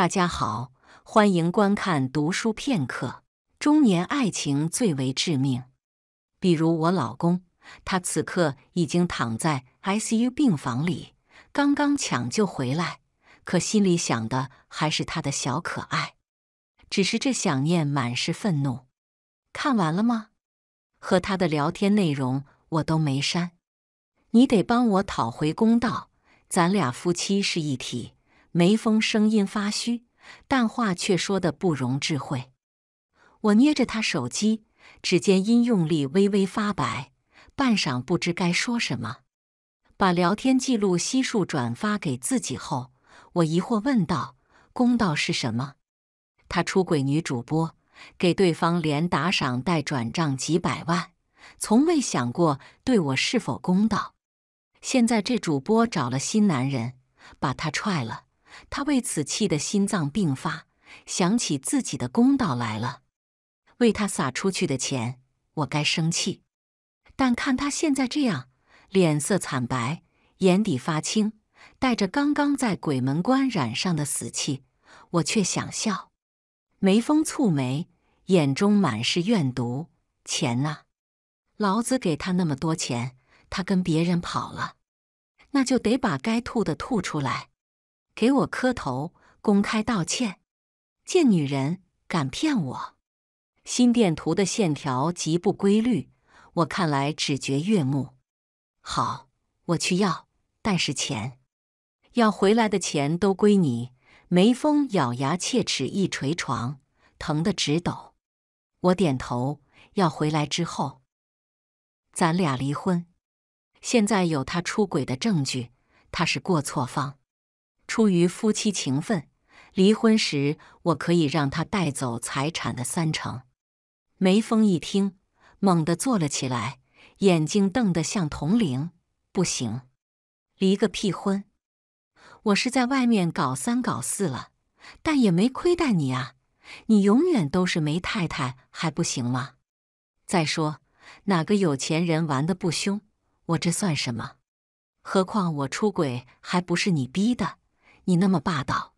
大家好，欢迎观看《读书片刻》。中年爱情最为致命，比如我老公，他此刻已经躺在 ICU 病房里，刚刚抢救回来，可心里想的还是他的小可爱。只是这想念满是愤怒。看完了吗？和他的聊天内容我都没删，你得帮我讨回公道，咱俩夫妻是一体。眉峰声音发虚，但话却说的不容置喙。我捏着他手机，指尖因用力微微发白，半晌不知该说什么。把聊天记录悉数转发给自己后，我疑惑问道：“公道是什么？”他出轨女主播，给对方连打赏带转账几百万，从未想过对我是否公道。现在这主播找了新男人，把他踹了。他为此气得心脏病发，想起自己的公道来了。为他撒出去的钱，我该生气。但看他现在这样，脸色惨白，眼底发青，带着刚刚在鬼门关染上的死气，我却想笑。眉峰蹙眉，眼中满是怨毒。钱啊，老子给他那么多钱，他跟别人跑了，那就得把该吐的吐出来。给我磕头，公开道歉！贱女人，敢骗我！心电图的线条极不规律，我看来只觉悦目。好，我去要，但是钱要回来的钱都归你。梅峰咬牙切齿一捶床，疼得直抖。我点头，要回来之后，咱俩离婚。现在有他出轨的证据，他是过错方。出于夫妻情分，离婚时我可以让他带走财产的三成。梅峰一听，猛地坐了起来，眼睛瞪得像铜铃：“不行，离个屁婚！我是在外面搞三搞四了，但也没亏待你啊。你永远都是梅太太，还不行吗？再说，哪个有钱人玩的不凶？我这算什么？何况我出轨还不是你逼的？”你那么霸道，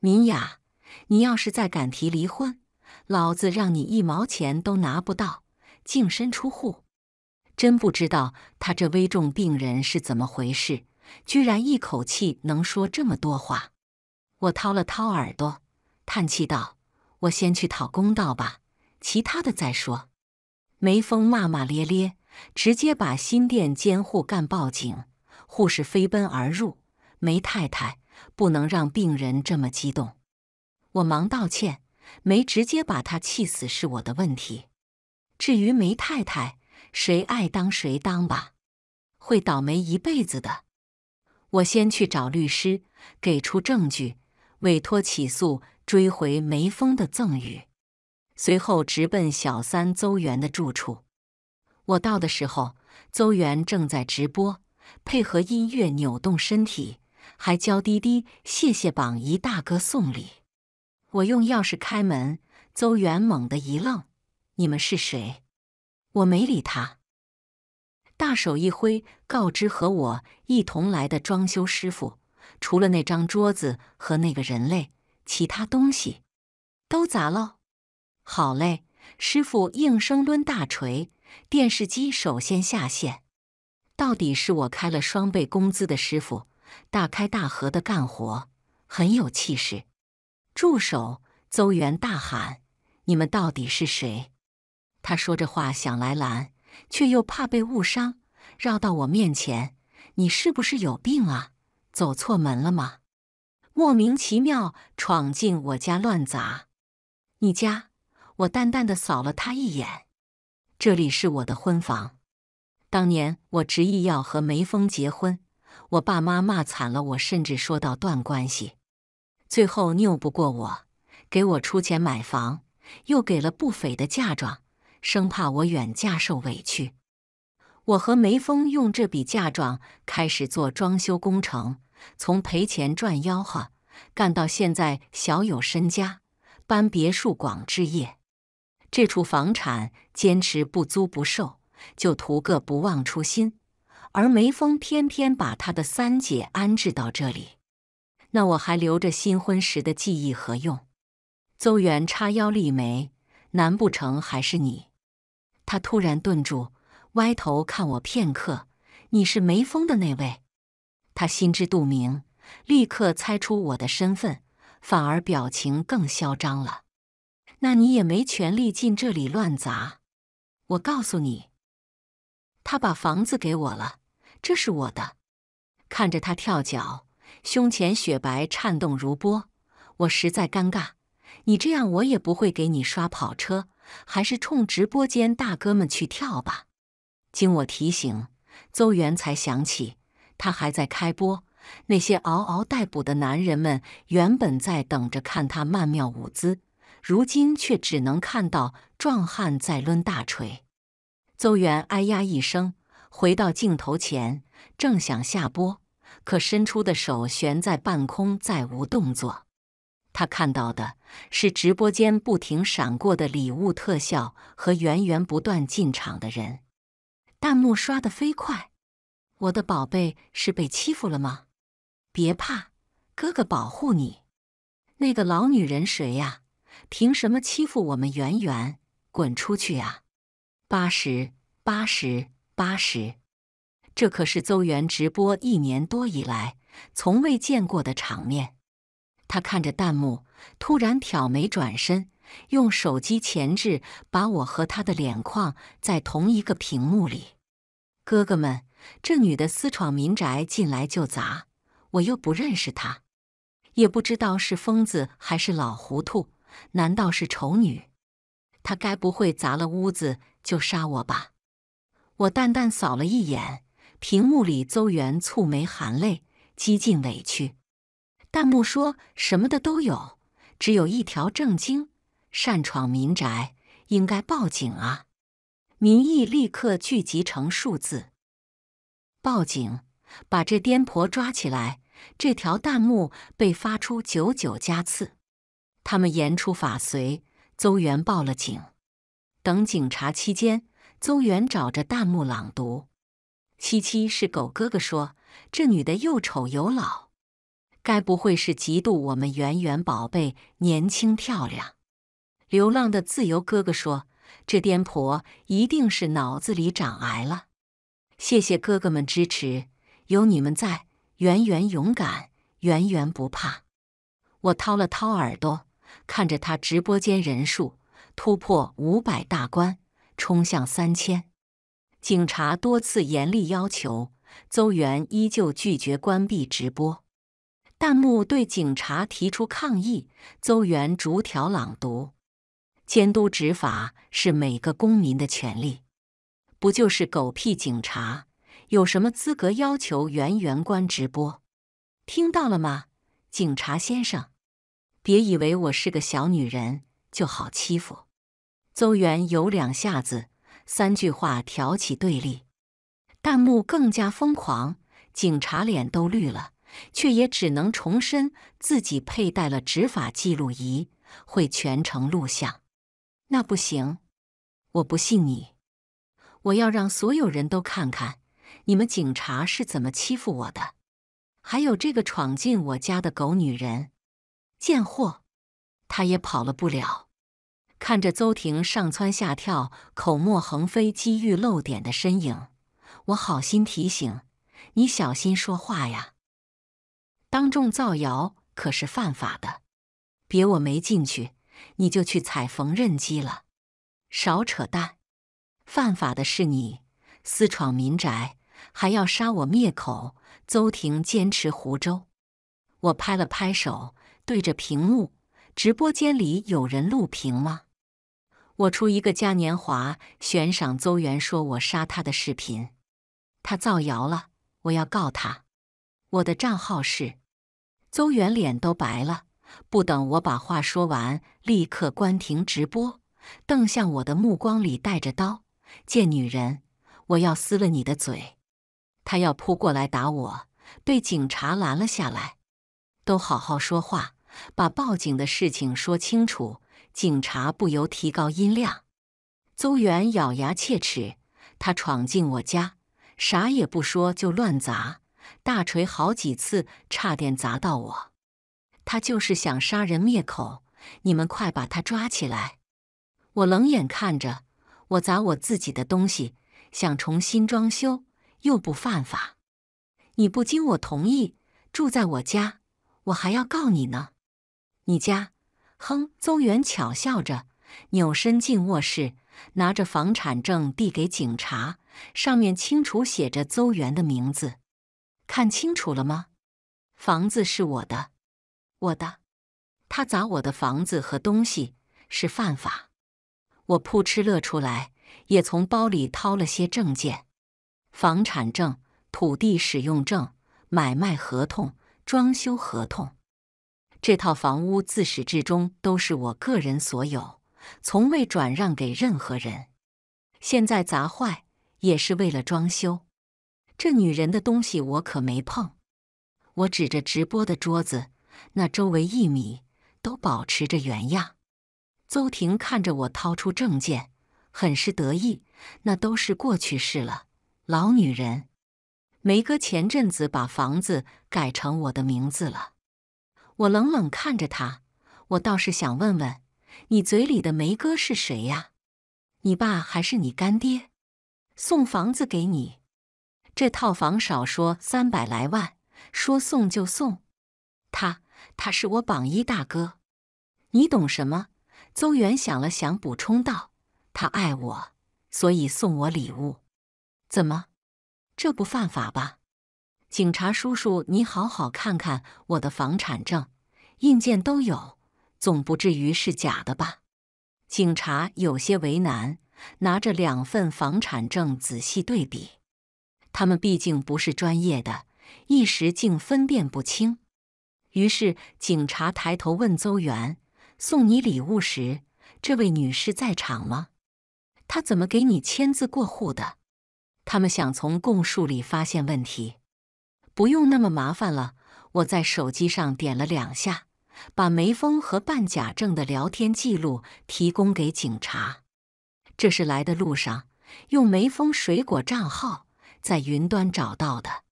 敏雅，你要是再敢提离婚，老子让你一毛钱都拿不到，净身出户。真不知道他这危重病人是怎么回事，居然一口气能说这么多话。我掏了掏耳朵，叹气道：“我先去讨公道吧，其他的再说。”梅峰骂骂咧咧，直接把心电监护干报警，护士飞奔而入，梅太太。不能让病人这么激动，我忙道歉，没直接把他气死是我的问题。至于梅太太，谁爱当谁当吧，会倒霉一辈子的。我先去找律师，给出证据，委托起诉追回梅峰的赠与。随后直奔小三邹元的住处。我到的时候，邹元正在直播，配合音乐扭动身体。还娇滴滴，谢谢榜一大哥送礼。我用钥匙开门，邹元猛地一愣：“你们是谁？”我没理他，大手一挥，告知和我一同来的装修师傅：“除了那张桌子和那个人类，其他东西都砸了。”好嘞，师傅应声抡大锤，电视机首先下线。到底是我开了双倍工资的师傅。大开大合的干活，很有气势。助手！邹元大喊：“你们到底是谁？”他说着话想来拦，却又怕被误伤，绕到我面前：“你是不是有病啊？走错门了吗？莫名其妙闯进我家乱砸！”你家？我淡淡的扫了他一眼：“这里是我的婚房。当年我执意要和梅峰结婚。”我爸妈骂惨了我，甚至说到断关系，最后拗不过我，给我出钱买房，又给了不菲的嫁妆，生怕我远嫁受委屈。我和梅峰用这笔嫁妆开始做装修工程，从赔钱赚吆喝干到现在，小有身家，搬别墅广置业。这处房产坚持不租不售，就图个不忘初心。而梅峰偏偏把他的三姐安置到这里，那我还留着新婚时的记忆何用？邹远叉腰立眉，难不成还是你？他突然顿住，歪头看我片刻。你是梅峰的那位？他心知肚明，立刻猜出我的身份，反而表情更嚣张了。那你也没权利进这里乱砸！我告诉你，他把房子给我了。这是我的，看着他跳脚，胸前雪白颤动如波，我实在尴尬。你这样我也不会给你刷跑车，还是冲直播间大哥们去跳吧。经我提醒，邹元才想起他还在开播，那些嗷嗷待哺的男人们原本在等着看他曼妙舞姿，如今却只能看到壮汉在抡大锤。邹元哎呀一声。回到镜头前，正想下播，可伸出的手悬在半空，再无动作。他看到的是直播间不停闪过的礼物特效和源源不断进场的人，弹幕刷得飞快。我的宝贝是被欺负了吗？别怕，哥哥保护你。那个老女人谁呀？凭什么欺负我们圆圆？滚出去啊！八十，八十。八十，这可是邹元直播一年多以来从未见过的场面。他看着弹幕，突然挑眉，转身用手机前置把我和他的脸框在同一个屏幕里。哥哥们，这女的私闯民宅进来就砸，我又不认识她，也不知道是疯子还是老糊涂，难道是丑女？她该不会砸了屋子就杀我吧？我淡淡扫了一眼屏幕里，邹元蹙眉含泪，几近委屈。弹幕说什么的都有，只有一条正经：擅闯民宅，应该报警啊！民意立刻聚集成数字，报警，把这颠婆抓起来。这条弹幕被发出九九加次，他们言出法随，邹元报了警。等警察期间。邹元找着弹幕朗读，七七是狗哥哥说：“这女的又丑又老，该不会是嫉妒我们圆圆宝贝年轻漂亮？”流浪的自由哥哥说：“这癫婆一定是脑子里长癌了。”谢谢哥哥们支持，有你们在，圆圆勇敢，圆圆不怕。我掏了掏耳朵，看着他直播间人数突破五百大关。冲向三千！警察多次严厉要求，邹元依旧拒绝关闭直播。弹幕对警察提出抗议。邹元逐条朗读：“监督执法是每个公民的权利。”不就是狗屁警察，有什么资格要求媛媛关直播？听到了吗，警察先生？别以为我是个小女人就好欺负。邹元有两下子，三句话挑起对立，弹幕更加疯狂，警察脸都绿了，却也只能重申自己佩戴了执法记录仪，会全程录像。那不行，我不信你，我要让所有人都看看你们警察是怎么欺负我的，还有这个闯进我家的狗女人，贱货，她也跑了不了。看着邹婷上蹿下跳、口沫横飞、机遇漏点的身影，我好心提醒：“你小心说话呀，当众造谣可是犯法的。别我没进去，你就去踩缝纫机了，少扯淡！犯法的是你，私闯民宅还要杀我灭口。”邹婷坚持胡诌。我拍了拍手，对着屏幕：“直播间里有人录屏吗？”我出一个嘉年华悬赏，邹元说我杀他的视频，他造谣了，我要告他。我的账号是邹元，脸都白了。不等我把话说完，立刻关停直播，瞪向我的目光里带着刀。贱女人，我要撕了你的嘴！他要扑过来打我，被警察拦了下来。都好好说话，把报警的事情说清楚。警察不由提高音量。邹远咬牙切齿：“他闯进我家，啥也不说就乱砸大锤，好几次差点砸到我。他就是想杀人灭口。你们快把他抓起来！”我冷眼看着，我砸我自己的东西，想重新装修又不犯法。你不经我同意住在我家，我还要告你呢。你家？哼，邹元巧笑着扭身进卧室，拿着房产证递给警察，上面清楚写着邹元的名字。看清楚了吗？房子是我的，我的。他砸我的房子和东西是犯法。我扑哧乐出来，也从包里掏了些证件：房产证、土地使用证、买卖合同、装修合同。这套房屋自始至终都是我个人所有，从未转让给任何人。现在砸坏也是为了装修。这女人的东西我可没碰。我指着直播的桌子，那周围一米都保持着原样。邹婷看着我掏出证件，很是得意。那都是过去式了，老女人。梅哥前阵子把房子改成我的名字了。我冷冷看着他，我倒是想问问，你嘴里的梅哥是谁呀？你爸还是你干爹？送房子给你，这套房少说三百来万，说送就送？他他是我榜一大哥，你懂什么？邹远想了想，补充道：“他爱我，所以送我礼物。怎么，这不犯法吧？”警察叔叔，你好好看看我的房产证，印件都有，总不至于是假的吧？警察有些为难，拿着两份房产证仔细对比，他们毕竟不是专业的，一时竟分辨不清。于是警察抬头问邹元：“送你礼物时，这位女士在场吗？她怎么给你签字过户的？”他们想从供述里发现问题。不用那么麻烦了，我在手机上点了两下，把梅峰和办假证的聊天记录提供给警察。这是来的路上用梅峰水果账号在云端找到的。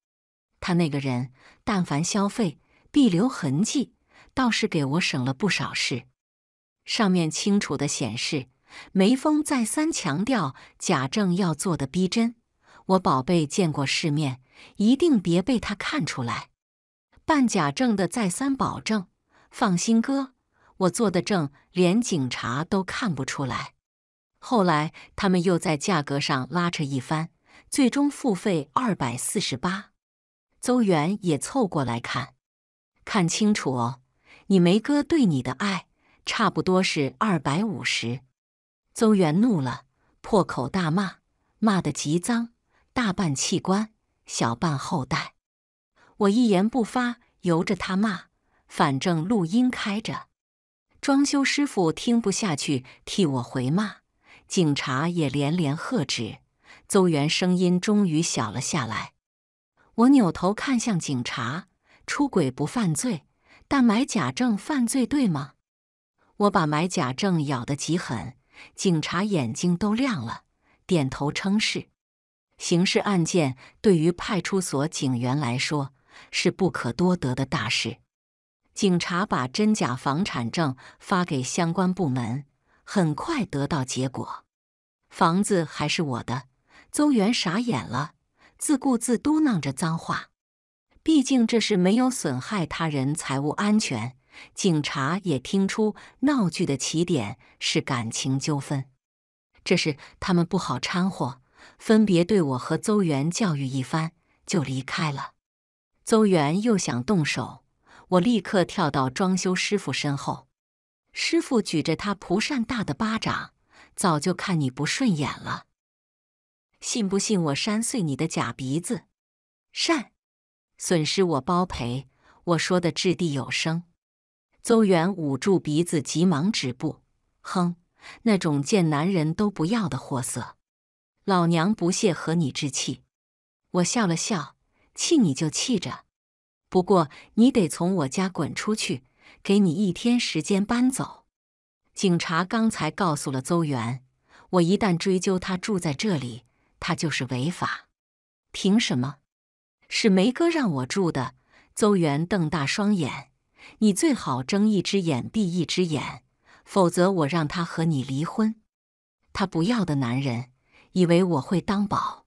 他那个人，但凡消费必留痕迹，倒是给我省了不少事。上面清楚的显示，梅峰再三强调假证要做的逼真。我宝贝见过世面。一定别被他看出来！办假证的再三保证，放心哥，我做的证连警察都看不出来。后来他们又在价格上拉扯一番，最终付费二百四十八。邹元也凑过来看，看清楚哦，你梅哥对你的爱差不多是二百五十。邹元怒了，破口大骂，骂的极脏，大办器官。小半后代，我一言不发，由着他骂。反正录音开着，装修师傅听不下去，替我回骂。警察也连连喝止。邹元声音终于小了下来。我扭头看向警察：出轨不犯罪，但买假证犯罪，对吗？我把买假证咬得极狠，警察眼睛都亮了，点头称是。刑事案件对于派出所警员来说是不可多得的大事。警察把真假房产证发给相关部门，很快得到结果。房子还是我的，邹元傻眼了，自顾自嘟囔着脏话。毕竟这是没有损害他人财物安全，警察也听出闹剧的起点是感情纠纷，这事他们不好掺和。分别对我和邹元教育一番，就离开了。邹元又想动手，我立刻跳到装修师傅身后。师傅举着他蒲扇大的巴掌，早就看你不顺眼了。信不信我扇碎你的假鼻子？扇，损失我包赔。我说的掷地有声。邹元捂住鼻子，急忙止步。哼，那种见男人都不要的货色。老娘不屑和你置气，我笑了笑，气你就气着，不过你得从我家滚出去，给你一天时间搬走。警察刚才告诉了邹元，我一旦追究他住在这里，他就是违法。凭什么？是梅哥让我住的。邹元瞪大双眼，你最好睁一只眼闭一只眼，否则我让他和你离婚。他不要的男人。以为我会当宝，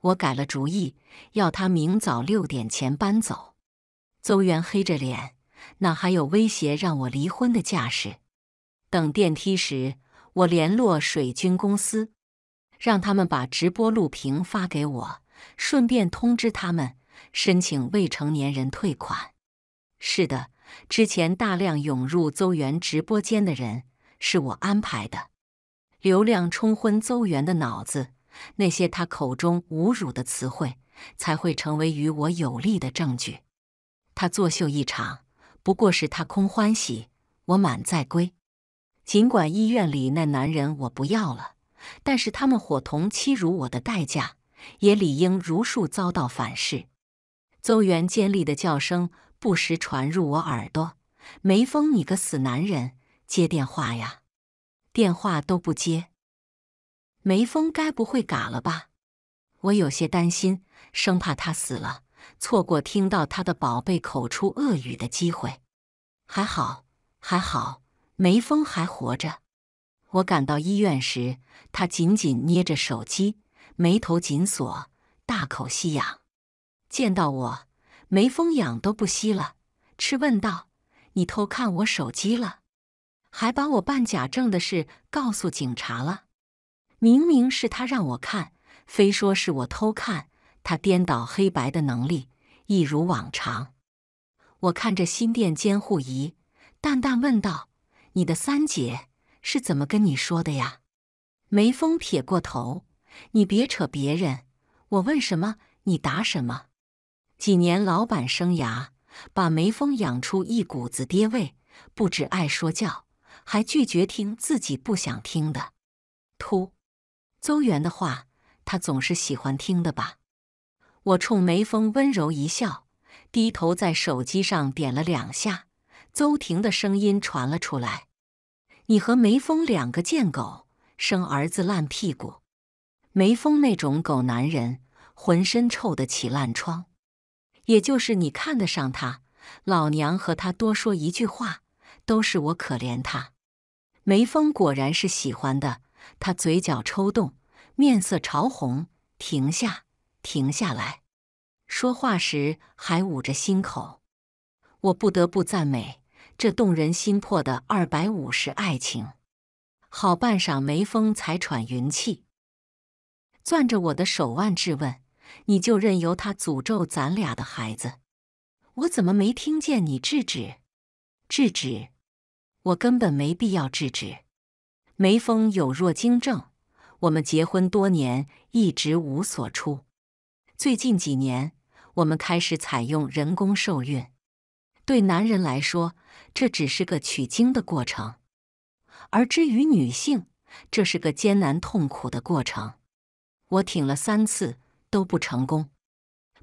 我改了主意，要他明早六点前搬走。邹元黑着脸，哪还有威胁让我离婚的架势。等电梯时，我联络水军公司，让他们把直播录屏发给我，顺便通知他们申请未成年人退款。是的，之前大量涌入邹元直播间的人，是我安排的。流量冲昏邹元的脑子，那些他口中侮辱的词汇，才会成为与我有利的证据。他作秀一场，不过是他空欢喜，我满载归。尽管医院里那男人我不要了，但是他们伙同欺辱我的代价，也理应如数遭到反噬。邹元尖利的叫声不时传入我耳朵：“梅峰，你个死男人，接电话呀！”电话都不接，梅峰该不会嘎了吧？我有些担心，生怕他死了，错过听到他的宝贝口出恶语的机会。还好，还好，梅峰还活着。我赶到医院时，他紧紧捏着手机，眉头紧锁，大口吸氧。见到我，梅峰氧都不吸了，斥问道：“你偷看我手机了？”还把我办假证的事告诉警察了，明明是他让我看，非说是我偷看，他颠倒黑白的能力一如往常。我看着心电监护仪，淡淡问道：“你的三姐是怎么跟你说的呀？”眉峰撇过头：“你别扯别人，我问什么你答什么。”几年老板生涯，把眉峰养出一股子爹味，不止爱说教。还拒绝听自己不想听的，突，邹元的话他总是喜欢听的吧？我冲梅峰温柔一笑，低头在手机上点了两下，邹婷的声音传了出来：“你和梅峰两个贱狗，生儿子烂屁股，梅峰那种狗男人，浑身臭得起烂疮。也就是你看得上他，老娘和他多说一句话，都是我可怜他。”眉峰果然是喜欢的，他嘴角抽动，面色潮红，停下，停下来说话时还捂着心口。我不得不赞美这动人心魄的二百五十爱情。好半晌，眉峰才喘匀气，攥着我的手腕质问：“你就任由他诅咒咱俩的孩子？我怎么没听见你制止？制止？”我根本没必要制止。梅峰有弱精症，我们结婚多年一直无所出。最近几年，我们开始采用人工受孕。对男人来说，这只是个取精的过程；而至于女性，这是个艰难痛苦的过程。我挺了三次都不成功。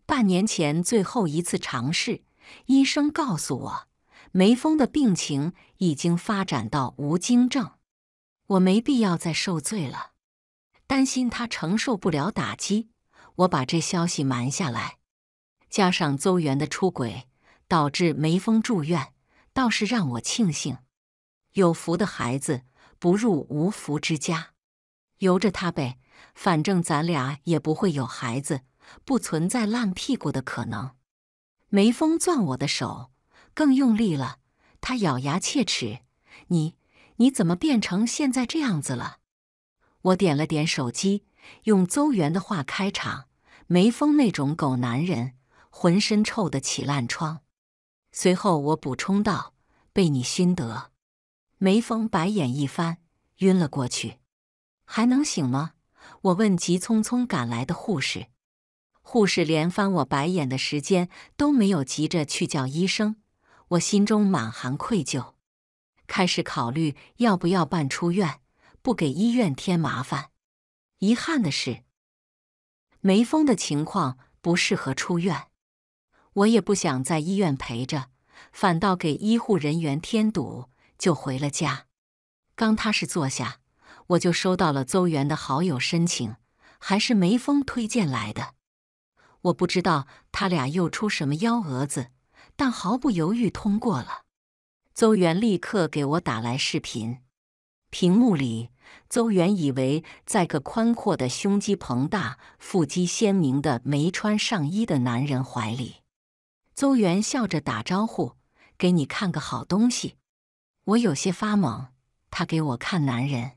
半年前最后一次尝试，医生告诉我。梅峰的病情已经发展到无精症，我没必要再受罪了。担心他承受不了打击，我把这消息瞒下来。加上邹元的出轨，导致梅峰住院，倒是让我庆幸：有福的孩子不入无福之家。由着他呗，反正咱俩也不会有孩子，不存在烂屁股的可能。梅峰攥我的手。更用力了，他咬牙切齿：“你你怎么变成现在这样子了？”我点了点手机，用邹元的话开场：“梅峰那种狗男人，浑身臭得起烂疮。”随后我补充道：“被你熏得。”梅峰白眼一翻，晕了过去。还能醒吗？我问急匆匆赶来的护士。护士连翻我白眼的时间都没有，急着去叫医生。我心中满含愧疚，开始考虑要不要办出院，不给医院添麻烦。遗憾的是，梅峰的情况不适合出院，我也不想在医院陪着，反倒给医护人员添堵，就回了家。刚踏实坐下，我就收到了邹元的好友申请，还是梅峰推荐来的。我不知道他俩又出什么幺蛾子。但毫不犹豫通过了。邹元立刻给我打来视频，屏幕里，邹元以为在个宽阔的胸肌膨大、腹肌鲜明的没穿上衣的男人怀里。邹元笑着打招呼：“给你看个好东西。”我有些发懵，他给我看男人，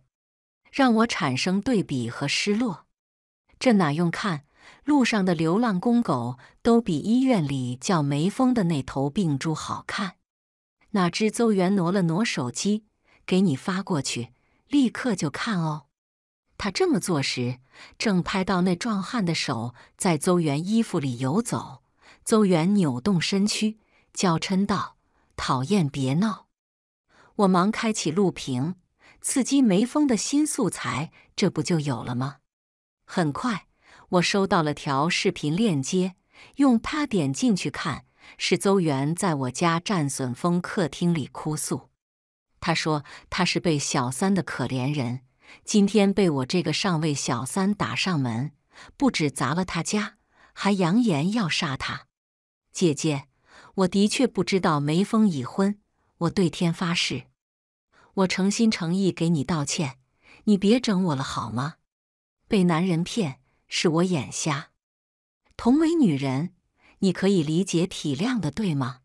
让我产生对比和失落。这哪用看？路上的流浪公狗都比医院里叫梅峰的那头病猪好看。哪知邹元挪了挪手机，给你发过去，立刻就看哦。他这么做时，正拍到那壮汉的手在邹元衣服里游走。邹元扭动身躯，娇嗔道：“讨厌，别闹！”我忙开启录屏，刺激梅峰的新素材，这不就有了吗？很快。我收到了条视频链接，用它点进去看，是邹元在我家战损峰客厅里哭诉。他说他是被小三的可怜人，今天被我这个上位小三打上门，不止砸了他家，还扬言要杀他。姐姐，我的确不知道梅峰已婚，我对天发誓，我诚心诚意给你道歉，你别整我了好吗？被男人骗。是我眼瞎，同为女人，你可以理解体谅的，对吗？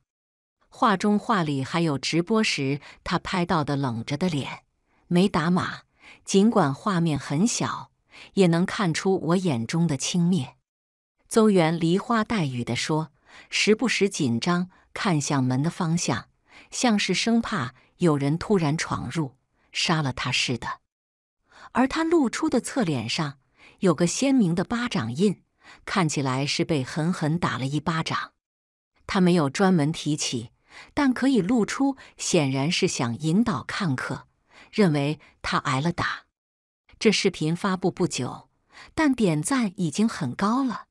画中画里还有直播时他拍到的冷着的脸，没打码，尽管画面很小，也能看出我眼中的轻蔑。邹元梨花带雨的说，时不时紧张看向门的方向，像是生怕有人突然闯入杀了他似的。而他露出的侧脸上。有个鲜明的巴掌印，看起来是被狠狠打了一巴掌。他没有专门提起，但可以露出，显然是想引导看客认为他挨了打。这视频发布不久，但点赞已经很高了。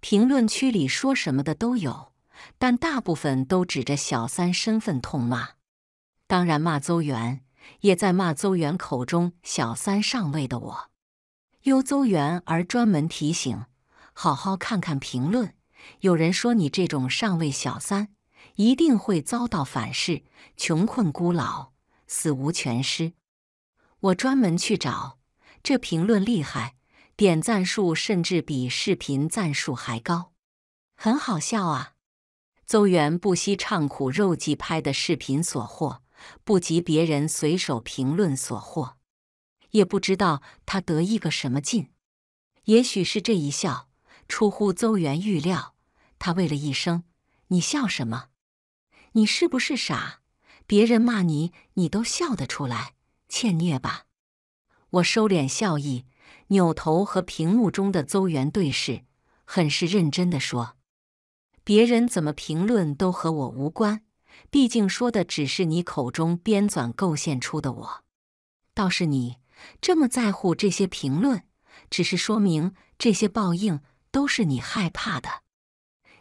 评论区里说什么的都有，但大部分都指着小三身份痛骂，当然骂邹元，也在骂邹元口中小三上位的我。由邹元而专门提醒，好好看看评论。有人说你这种上位小三，一定会遭到反噬，穷困孤老，死无全尸。我专门去找这评论，厉害，点赞数甚至比视频赞数还高，很好笑啊。邹元不惜唱苦肉计拍的视频所获，不及别人随手评论所获。也不知道他得意个什么劲，也许是这一笑出乎邹元预料。他为了一声：“你笑什么？你是不是傻？别人骂你，你都笑得出来，欠虐吧？”我收敛笑意，扭头和屏幕中的邹元对视，很是认真地说：“别人怎么评论都和我无关，毕竟说的只是你口中编纂、构建出的我。倒是你。”这么在乎这些评论，只是说明这些报应都是你害怕的。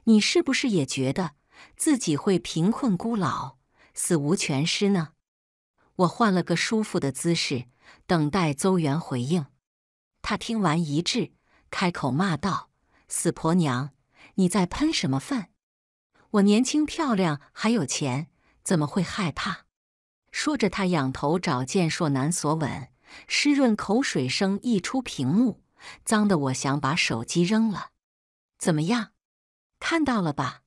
你是不是也觉得自己会贫困孤老、死无全尸呢？我换了个舒服的姿势，等待邹元回应。他听完一致，开口骂道：“死婆娘，你在喷什么粪？我年轻漂亮还有钱，怎么会害怕？”说着，他仰头找健硕男索吻。湿润口水声溢出屏幕，脏的我想把手机扔了。怎么样？看到了吧？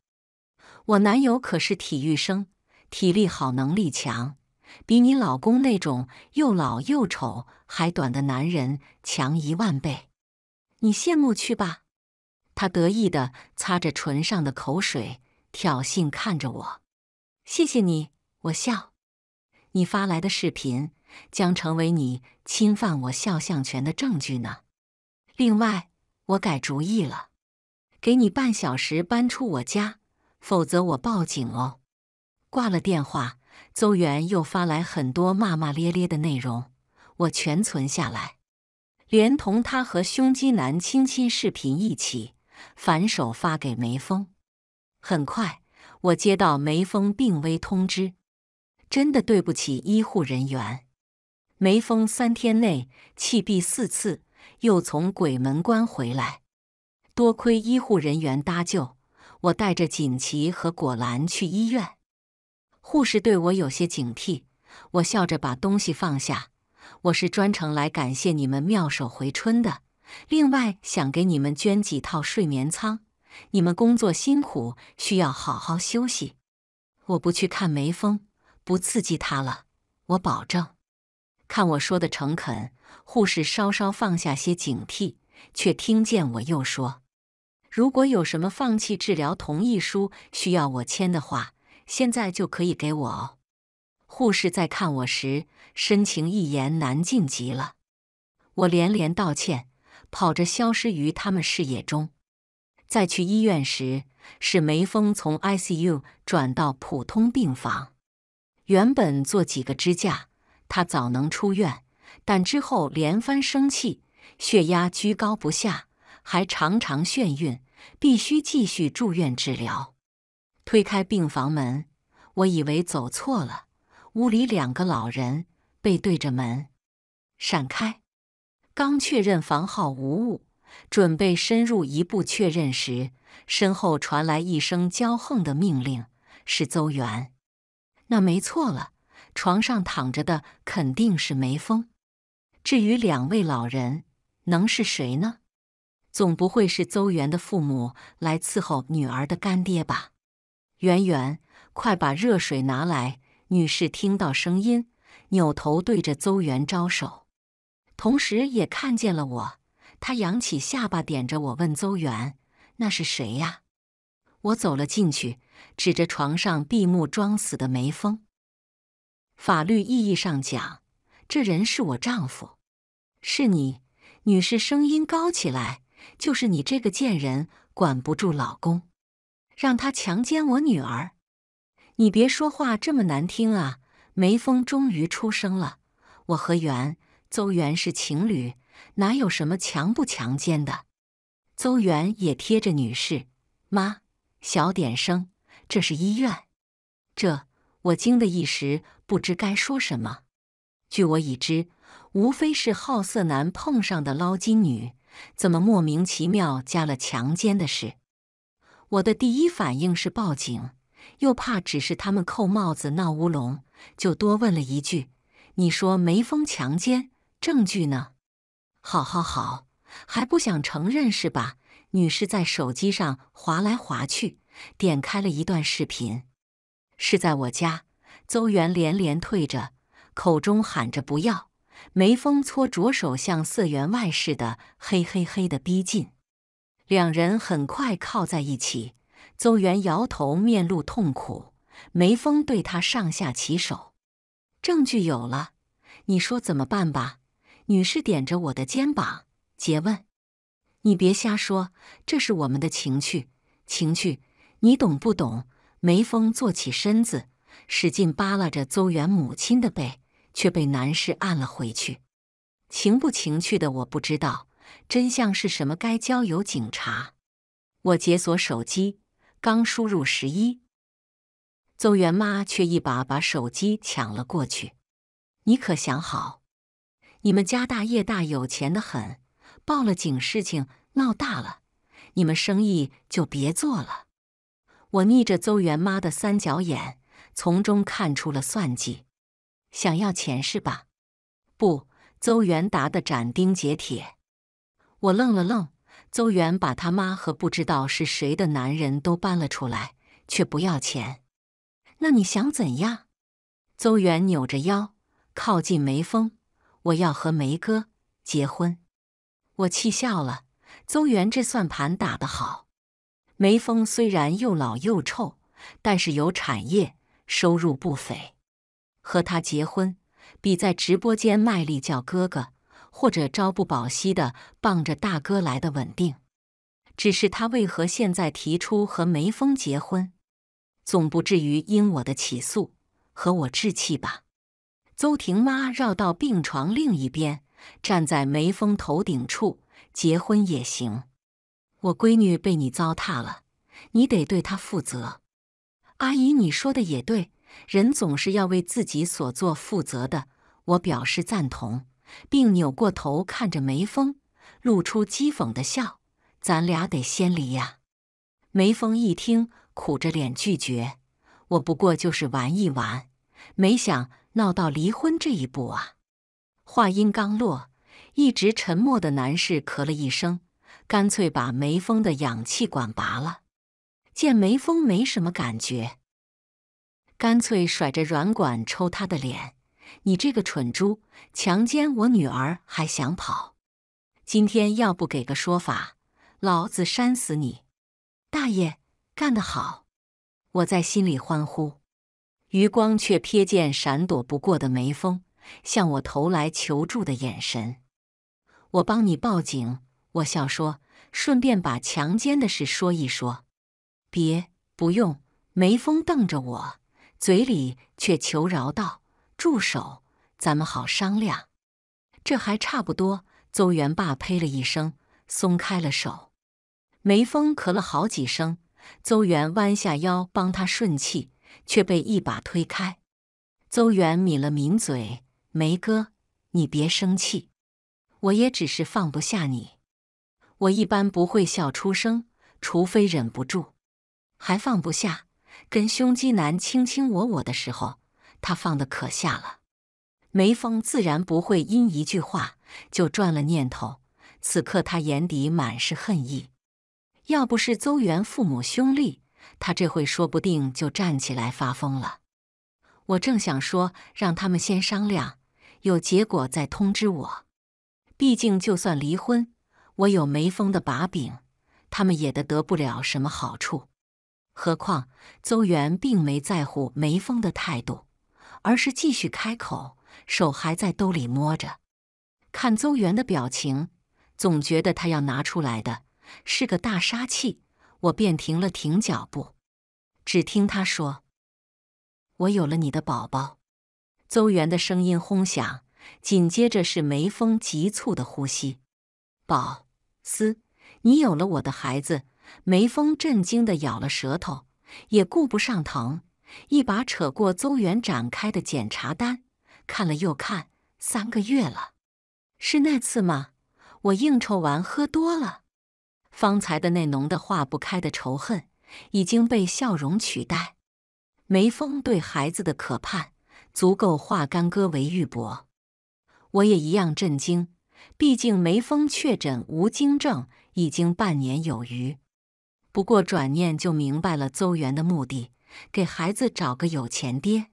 我男友可是体育生，体力好，能力强，比你老公那种又老又丑还短的男人强一万倍。你羡慕去吧。他得意地擦着唇上的口水，挑衅看着我。谢谢你，我笑。你发来的视频。将成为你侵犯我肖像权的证据呢。另外，我改主意了，给你半小时搬出我家，否则我报警哦。挂了电话，邹元又发来很多骂骂咧咧的内容，我全存下来，连同他和胸肌男亲亲视频一起，反手发给梅峰。很快，我接到梅峰病危通知，真的对不起医护人员。梅峰三天内气闭四次，又从鬼门关回来，多亏医护人员搭救。我带着锦旗和果篮去医院，护士对我有些警惕。我笑着把东西放下，我是专程来感谢你们妙手回春的。另外，想给你们捐几套睡眠舱，你们工作辛苦，需要好好休息。我不去看梅峰，不刺激他了，我保证。看我说的诚恳，护士稍稍放下些警惕，却听见我又说：“如果有什么放弃治疗同意书需要我签的话，现在就可以给我。”哦。”护士在看我时，深情一言难尽极了。我连连道歉，跑着消失于他们视野中。再去医院时，是梅峰从 ICU 转到普通病房，原本做几个支架。他早能出院，但之后连番生气，血压居高不下，还常常眩晕，必须继续住院治疗。推开病房门，我以为走错了，屋里两个老人背对着门，闪开。刚确认房号无误，准备深入一步确认时，身后传来一声骄横的命令：“是邹元，那没错了。”床上躺着的肯定是梅峰，至于两位老人，能是谁呢？总不会是邹元的父母来伺候女儿的干爹吧？圆圆，快把热水拿来！女士听到声音，扭头对着邹元招手，同时也看见了我。她扬起下巴，点着我问邹元：“那是谁呀？”我走了进去，指着床上闭目装死的梅峰。法律意义上讲，这人是我丈夫，是你，女士声音高起来，就是你这个贱人管不住老公，让他强奸我女儿。你别说话这么难听啊！梅峰终于出声了，我和袁邹元是情侣，哪有什么强不强奸的？邹元也贴着女士，妈，小点声，这是医院。这我惊得一时。不知该说什么。据我已知，无非是好色男碰上的捞金女，怎么莫名其妙加了强奸的事？我的第一反应是报警，又怕只是他们扣帽子闹乌龙，就多问了一句：“你说梅峰强奸，证据呢？”“好好好，还不想承认是吧？”女士在手机上划来划去，点开了一段视频，是在我家。邹元连连退着，口中喊着“不要”，梅峰搓着手，像色员外似的，嘿嘿嘿的逼近。两人很快靠在一起。邹元摇头，面露痛苦。梅峰对他上下其手。证据有了，你说怎么办吧？女士点着我的肩膀，诘问：“你别瞎说，这是我们的情趣，情趣，你懂不懂？”梅峰坐起身子。使劲扒拉着邹元母亲的背，却被男士按了回去。情不情趣的我不知道，真相是什么？该交由警察。我解锁手机，刚输入十一，邹元妈却一把把手机抢了过去。你可想好？你们家大业大，有钱的很，报了警，事情闹大了，你们生意就别做了。我逆着邹元妈的三角眼。从中看出了算计，想要钱是吧？不，邹元答的斩钉截铁。我愣了愣，邹元把他妈和不知道是谁的男人都搬了出来，却不要钱。那你想怎样？邹元扭着腰靠近梅峰，我要和梅哥结婚。我气笑了，邹元这算盘打得好。梅峰虽然又老又臭，但是有产业。收入不菲，和他结婚比在直播间卖力叫哥哥，或者朝不保夕的傍着大哥来的稳定。只是他为何现在提出和梅峰结婚？总不至于因我的起诉和我置气吧？邹婷妈绕到病床另一边，站在梅峰头顶处：“结婚也行，我闺女被你糟蹋了，你得对她负责。”阿姨，你说的也对，人总是要为自己所做负责的。我表示赞同，并扭过头看着梅峰，露出讥讽的笑。咱俩得先离呀！梅峰一听，苦着脸拒绝。我不过就是玩一玩，没想闹到离婚这一步啊！话音刚落，一直沉默的男士咳了一声，干脆把梅峰的氧气管拔了。见梅峰没什么感觉，干脆甩着软管抽他的脸。你这个蠢猪，强奸我女儿还想跑！今天要不给个说法，老子扇死你！大爷，干得好！我在心里欢呼，余光却瞥见闪躲不过的梅峰向我投来求助的眼神。我帮你报警，我笑说，顺便把强奸的事说一说。别不用，眉峰瞪着我，嘴里却求饶道：“住手，咱们好商量。”这还差不多。邹元霸呸了一声，松开了手。眉峰咳了好几声，邹元弯下腰帮他顺气，却被一把推开。邹元抿了抿嘴：“梅哥，你别生气，我也只是放不下你。我一般不会笑出声，除非忍不住。”还放不下，跟胸肌男卿卿我我的时候，他放得可下了。梅峰自然不会因一句话就转了念头。此刻他眼底满是恨意，要不是邹元父母兄弟，他这会说不定就站起来发疯了。我正想说让他们先商量，有结果再通知我。毕竟就算离婚，我有梅峰的把柄，他们也得得不了什么好处。何况邹元并没在乎梅峰的态度，而是继续开口，手还在兜里摸着。看邹元的表情，总觉得他要拿出来的是个大杀器，我便停了停脚步。只听他说：“我有了你的宝宝。”邹元的声音轰响，紧接着是梅峰急促的呼吸：“宝，思，你有了我的孩子。”梅峰震惊地咬了舌头，也顾不上疼，一把扯过邹远展开的检查单，看了又看。三个月了，是那次吗？我应酬完喝多了，方才的那浓得化不开的仇恨已经被笑容取代。梅峰对孩子的渴盼，足够化干戈为玉帛。我也一样震惊，毕竟梅峰确诊无精症已经半年有余。不过转念就明白了，邹元的目的给孩子找个有钱爹。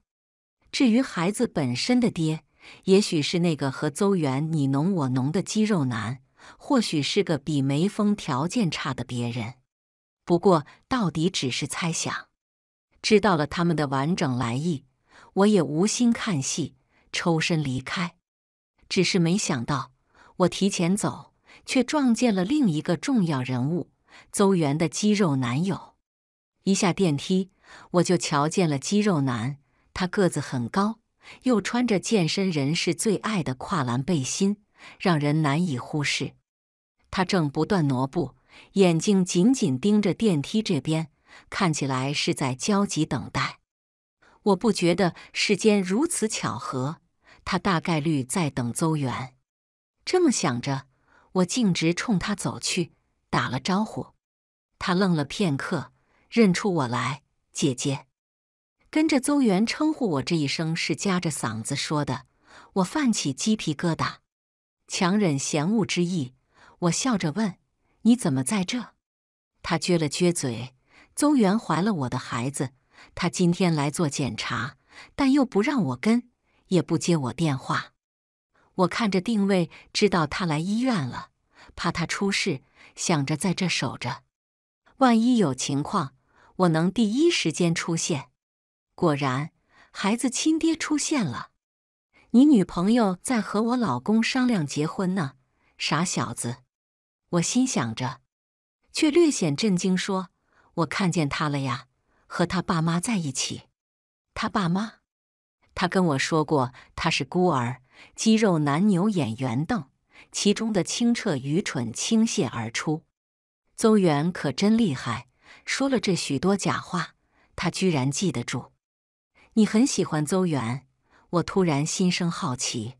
至于孩子本身的爹，也许是那个和邹元你侬我侬的肌肉男，或许是个比梅峰条件差的别人。不过，到底只是猜想。知道了他们的完整来意，我也无心看戏，抽身离开。只是没想到，我提前走，却撞见了另一个重要人物。邹园的肌肉男友，一下电梯，我就瞧见了肌肉男。他个子很高，又穿着健身人士最爱的跨栏背心，让人难以忽视。他正不断挪步，眼睛紧紧盯着电梯这边，看起来是在焦急等待。我不觉得世间如此巧合，他大概率在等邹园。这么想着，我径直冲他走去。打了招呼，他愣了片刻，认出我来，姐姐，跟着邹元称呼我这一声是夹着嗓子说的。我泛起鸡皮疙瘩，强忍嫌恶之意，我笑着问：“你怎么在这？”他撅了撅嘴。邹元怀了我的孩子，他今天来做检查，但又不让我跟，也不接我电话。我看着定位，知道他来医院了，怕他出事。想着在这守着，万一有情况，我能第一时间出现。果然，孩子亲爹出现了。你女朋友在和我老公商量结婚呢，傻小子！我心想着，却略显震惊，说：“我看见他了呀，和他爸妈在一起。他爸妈，他跟我说过，他是孤儿，肌肉男，牛眼圆瞪。”其中的清澈愚蠢倾泻而出。邹远可真厉害，说了这许多假话，他居然记得住。你很喜欢邹远，我突然心生好奇。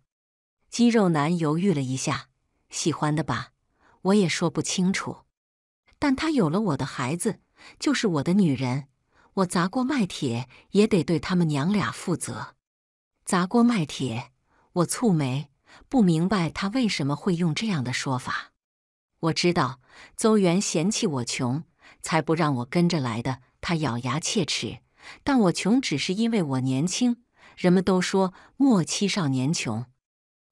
肌肉男犹豫了一下，喜欢的吧？我也说不清楚。但他有了我的孩子，就是我的女人，我砸锅卖铁也得对他们娘俩负责。砸锅卖铁，我蹙眉。不明白他为什么会用这样的说法。我知道邹元嫌弃我穷，才不让我跟着来的。他咬牙切齿，但我穷只是因为我年轻。人们都说莫欺少年穷。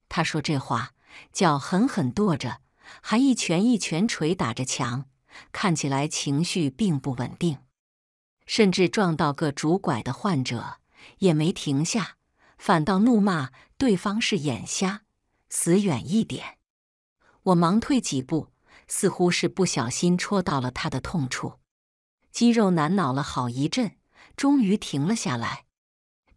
他说这话，脚狠狠跺着，还一拳一拳捶打着墙，看起来情绪并不稳定。甚至撞到个拄拐的患者，也没停下，反倒怒骂对方是眼瞎。死远一点！我忙退几步，似乎是不小心戳到了他的痛处，肌肉难恼了好一阵，终于停了下来。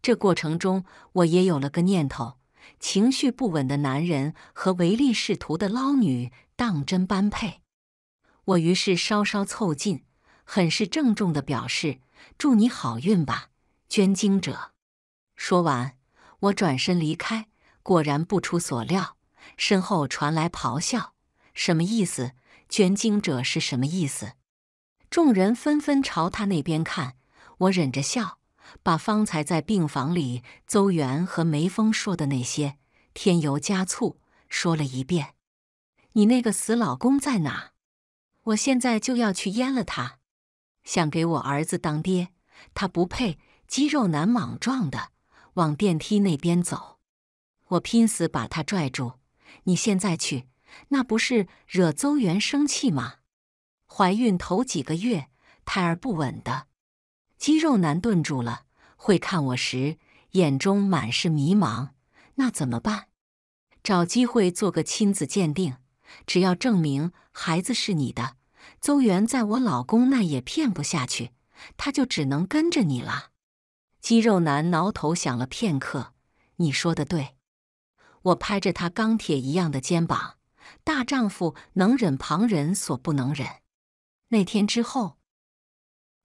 这过程中，我也有了个念头：情绪不稳的男人和唯利是图的捞女，当真般配。我于是稍稍凑近，很是郑重的表示：“祝你好运吧，捐精者。”说完，我转身离开。果然不出所料，身后传来咆哮。什么意思？捐精者是什么意思？众人纷纷朝他那边看。我忍着笑，把方才在病房里邹元和梅峰说的那些添油加醋说了一遍。你那个死老公在哪？我现在就要去阉了他。想给我儿子当爹，他不配。肌肉男莽撞的往电梯那边走。我拼死把他拽住，你现在去，那不是惹邹元生气吗？怀孕头几个月，胎儿不稳的。肌肉男顿住了，会看我时，眼中满是迷茫。那怎么办？找机会做个亲子鉴定，只要证明孩子是你的，邹元在我老公那也骗不下去，他就只能跟着你了。肌肉男挠头想了片刻，你说的对。我拍着他钢铁一样的肩膀：“大丈夫能忍，旁人所不能忍。”那天之后，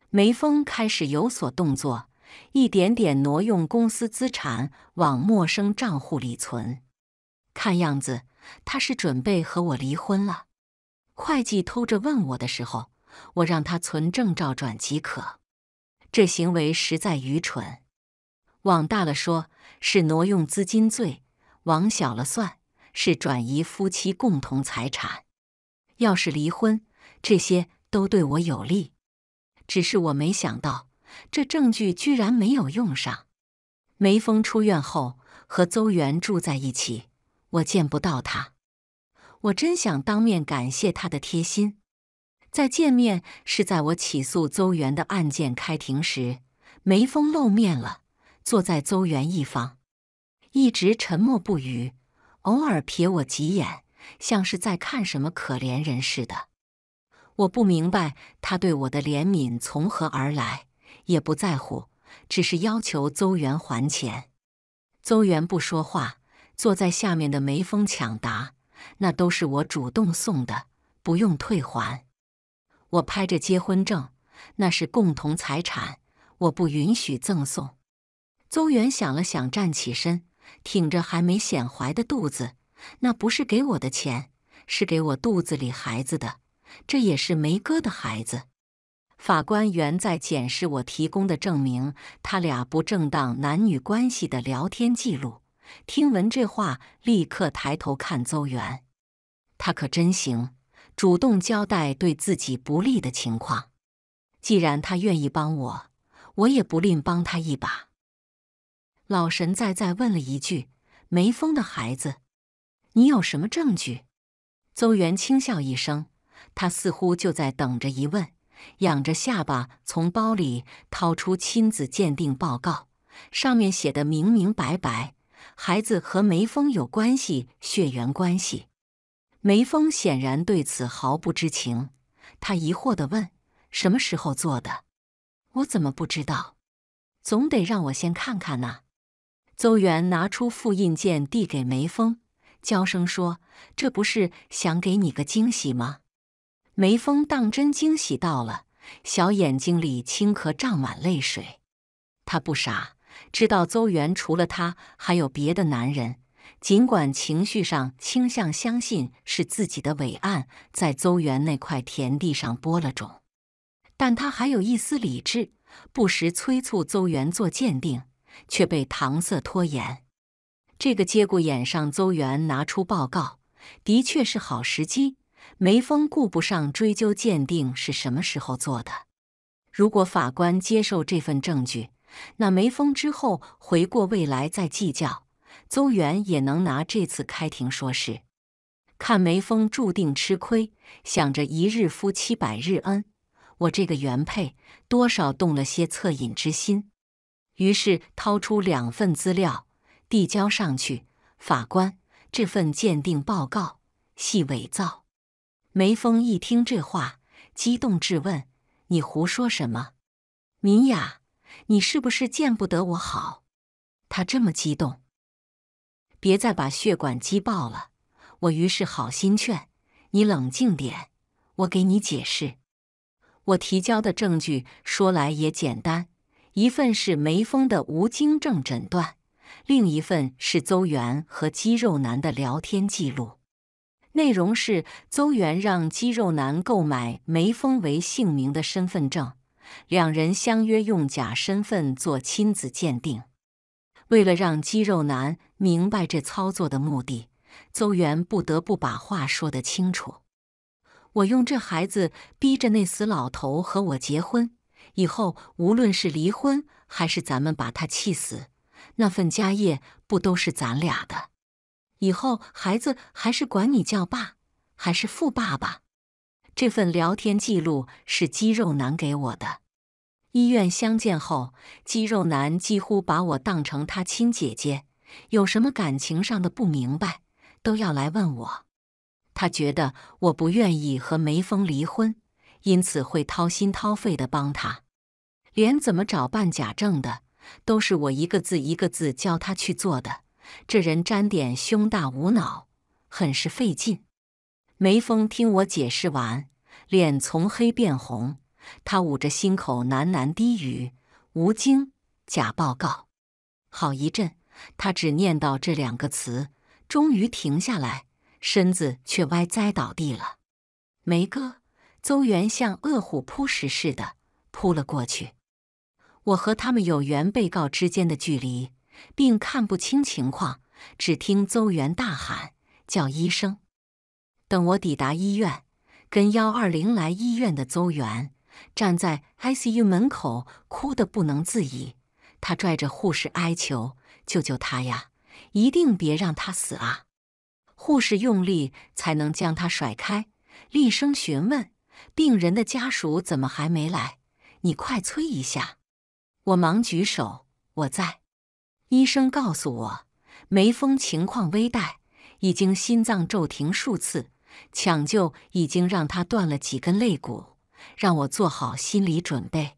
梅峰开始有所动作，一点点挪用公司资产往陌生账户里存。看样子他是准备和我离婚了。会计偷着问我的时候，我让他存证照转即可。这行为实在愚蠢，往大了说是挪用资金罪。往小了算，是转移夫妻共同财产。要是离婚，这些都对我有利。只是我没想到，这证据居然没有用上。梅峰出院后和邹元住在一起，我见不到他。我真想当面感谢他的贴心。再见面是在我起诉邹元的案件开庭时，梅峰露面了，坐在邹元一方。一直沉默不语，偶尔瞥我几眼，像是在看什么可怜人似的。我不明白他对我的怜悯从何而来，也不在乎，只是要求邹元还钱。邹元不说话，坐在下面的梅峰抢答：“那都是我主动送的，不用退还。”我拍着结婚证：“那是共同财产，我不允许赠送。”邹元想了想，站起身。挺着还没显怀的肚子，那不是给我的钱，是给我肚子里孩子的。这也是梅哥的孩子。法官原在检视我提供的证明他俩不正当男女关系的聊天记录，听闻这话，立刻抬头看邹元。他可真行，主动交代对自己不利的情况。既然他愿意帮我，我也不吝帮他一把。老神在在问了一句：“梅峰的孩子，你有什么证据？”邹元轻笑一声，他似乎就在等着一问，仰着下巴从包里掏出亲子鉴定报告，上面写的明明白白，孩子和梅峰有关系，血缘关系。梅峰显然对此毫不知情，他疑惑地问：“什么时候做的？我怎么不知道？总得让我先看看呐！”邹元拿出复印件递给梅峰，娇声说：“这不是想给你个惊喜吗？”梅峰当真惊喜到了，小眼睛里顷刻涨满泪水。他不傻，知道邹元除了他还有别的男人，尽管情绪上倾向相信是自己的伟岸在邹元那块田地上播了种，但他还有一丝理智，不时催促邹元做鉴定。却被搪塞拖延。这个节骨眼上，邹元拿出报告，的确是好时机。梅峰顾不上追究鉴定是什么时候做的。如果法官接受这份证据，那梅峰之后回过未来再计较，邹元也能拿这次开庭说事。看梅峰注定吃亏，想着一日夫妻百日恩，我这个原配多少动了些恻隐之心。于是掏出两份资料递交上去。法官，这份鉴定报告系伪造。梅峰一听这话，激动质问：“你胡说什么？敏雅，你是不是见不得我好？”他这么激动，别再把血管激爆了。我于是好心劝：“你冷静点，我给你解释。我提交的证据，说来也简单。”一份是梅峰的无精症诊断，另一份是邹元和肌肉男的聊天记录。内容是邹元让肌肉男购买梅峰为姓名的身份证，两人相约用假身份做亲子鉴定。为了让肌肉男明白这操作的目的，邹元不得不把话说得清楚。我用这孩子逼着那死老头和我结婚。以后无论是离婚还是咱们把他气死，那份家业不都是咱俩的？以后孩子还是管你叫爸，还是富爸爸？这份聊天记录是肌肉男给我的。医院相见后，肌肉男几乎把我当成他亲姐姐，有什么感情上的不明白都要来问我。他觉得我不愿意和梅峰离婚，因此会掏心掏肺的帮他。连怎么找办假证的，都是我一个字一个字教他去做的。这人沾点胸大无脑，很是费劲。梅峰听我解释完，脸从黑变红，他捂着心口喃喃低语：“吴京，假报告。”好一阵，他只念到这两个词，终于停下来，身子却歪栽倒地了。梅哥邹元像饿虎扑食似的扑了过去。我和他们有原被告之间的距离，并看不清情况，只听邹元大喊：“叫医生！”等我抵达医院，跟幺二零来医院的邹元站在 ICU 门口，哭得不能自已。他拽着护士哀求：“救救他呀！一定别让他死啊！”护士用力才能将他甩开，厉声询问：“病人的家属怎么还没来？你快催一下！”我忙举手，我在。医生告诉我，梅峰情况危殆，已经心脏骤停数次，抢救已经让他断了几根肋骨，让我做好心理准备。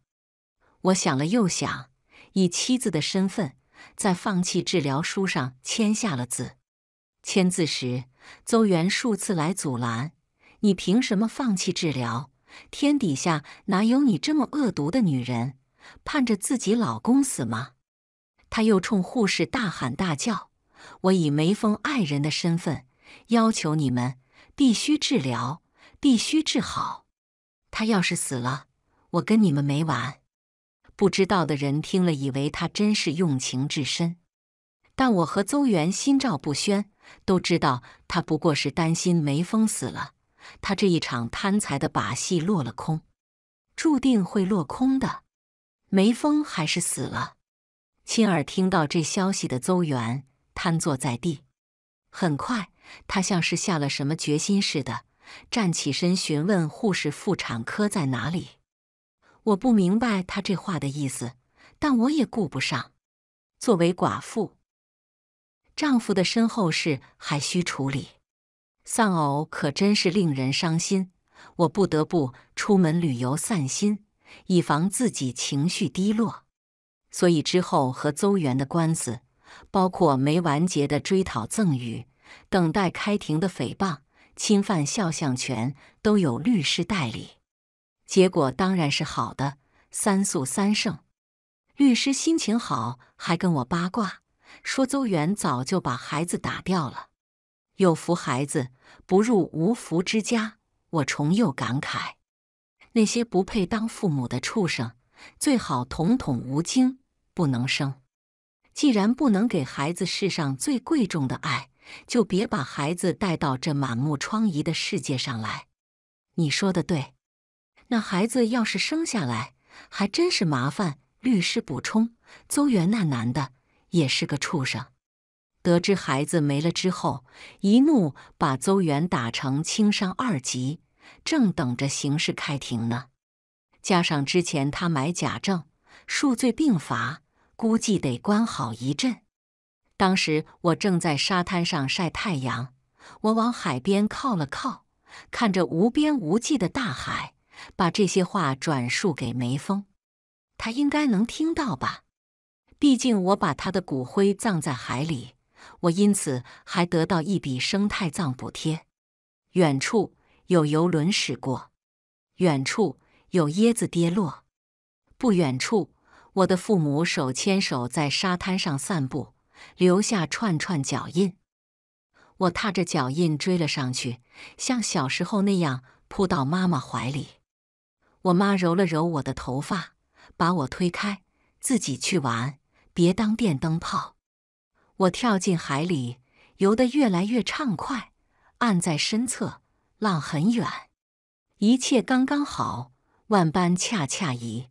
我想了又想，以妻子的身份，在放弃治疗书上签下了字。签字时，邹元数次来阻拦：“你凭什么放弃治疗？天底下哪有你这么恶毒的女人？”盼着自己老公死吗？他又冲护士大喊大叫：“我以梅峰爱人的身份要求你们，必须治疗，必须治好。他要是死了，我跟你们没完。”不知道的人听了，以为他真是用情至深，但我和邹元心照不宣，都知道他不过是担心梅峰死了，他这一场贪财的把戏落了空，注定会落空的。梅峰还是死了。亲耳听到这消息的邹元瘫坐在地。很快，他像是下了什么决心似的，站起身询问护士：“妇产科在哪里？”我不明白他这话的意思。但我也顾不上。作为寡妇，丈夫的身后事还需处理。丧偶可真是令人伤心。我不得不出门旅游散心。以防自己情绪低落，所以之后和邹元的官司，包括没完结的追讨赠与、等待开庭的诽谤、侵犯肖像权，都有律师代理。结果当然是好的，三诉三胜。律师心情好，还跟我八卦说邹元早就把孩子打掉了。有福孩子不入无福之家，我重又感慨。那些不配当父母的畜生，最好统统无精，不能生。既然不能给孩子世上最贵重的爱，就别把孩子带到这满目疮痍的世界上来。你说的对，那孩子要是生下来，还真是麻烦。律师补充：邹元那男的也是个畜生，得知孩子没了之后，一怒把邹元打成轻伤二级。正等着刑事开庭呢，加上之前他买假证，数罪并罚，估计得关好一阵。当时我正在沙滩上晒太阳，我往海边靠了靠，看着无边无际的大海，把这些话转述给梅峰，他应该能听到吧？毕竟我把他的骨灰葬在海里，我因此还得到一笔生态葬补贴。远处。有游轮驶过，远处有椰子跌落，不远处，我的父母手牵手在沙滩上散步，留下串串脚印。我踏着脚印追了上去，像小时候那样扑到妈妈怀里。我妈揉了揉我的头发，把我推开，自己去玩，别当电灯泡。我跳进海里，游得越来越畅快，按在身侧。浪很远，一切刚刚好，万般恰恰宜。